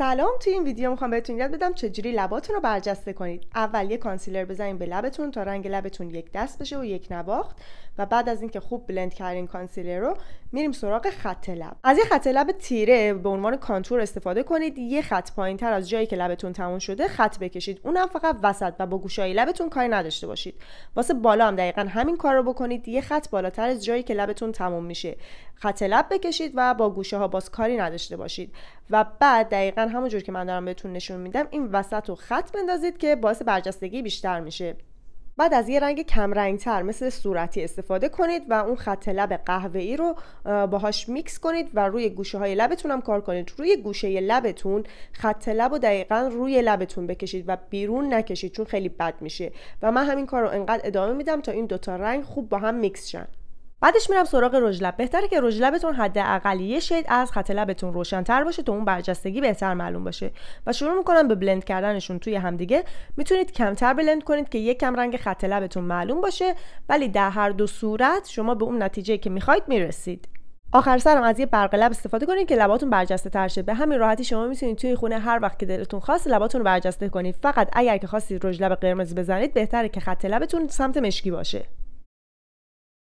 سلام توی این ویدیو میخوام بهتون یاد بدم چجوری لباتون رو برجسته کنید اول یه کانسیلر بزنید به لبتون تا رنگ لبتون یک دست بشه و یک نباخت و بعد از اینکه خوب بلند کردین کانسیلر رو میریم سراغ خط لب از یه خط لب تیره به عنوان کانتور استفاده کنید یه خط تر از جایی که لبتون تموم شده خط بکشید اونم فقط وسط و با گوشای لبتون کاری نداشته باشید واسه بالا هم دقیقا همین کار رو بکنید یه خط بالاتر از جایی که لبتون تموم میشه خط لب بکشید و با گوشه ها باز کاری نداشته باشید و بعد دقیقا همونجور که من دارم بهتون نشون میدم این وسط رو خط بندازید که باعث برجستگی بیشتر میشه بعد از یه رنگ کم تر مثل صورتی استفاده کنید و اون خط لب ای رو باهاش میکس کنید و روی گوشه های لبتون هم کار کنید روی گوشه لبتون خط لب و دقیقا روی لبتون بکشید و بیرون نکشید چون خیلی بد میشه و من همین کار رو انقدر ادامه میدم تا این دوتا رنگ خوب با هم میکس شن بعدش میرم سراغ رژ بهتره که رژ لبتون حداقل یه شید از خط لبتون روشنتر باشه تا اون برجستگی بهتر معلوم باشه و شروع میکنم به بلند کردنشون توی همدیگه میتونید کمتر بلند کنید که یک کم رنگ خط لبتون معلوم باشه ولی در هر دو صورت شما به اون نتیجه که میخواید میرسید آخر سرم از یه برق لب استفاده کنید که لباتون برجسته تر شه به همین راحتی شما میتونید توی خونه هر وقت که دلتون خواست لباتون رو برجسته کنید فقط اگر که خواستید رژ لب قرمز بزنید بهتره که خط لبتون سمت مشکی باشه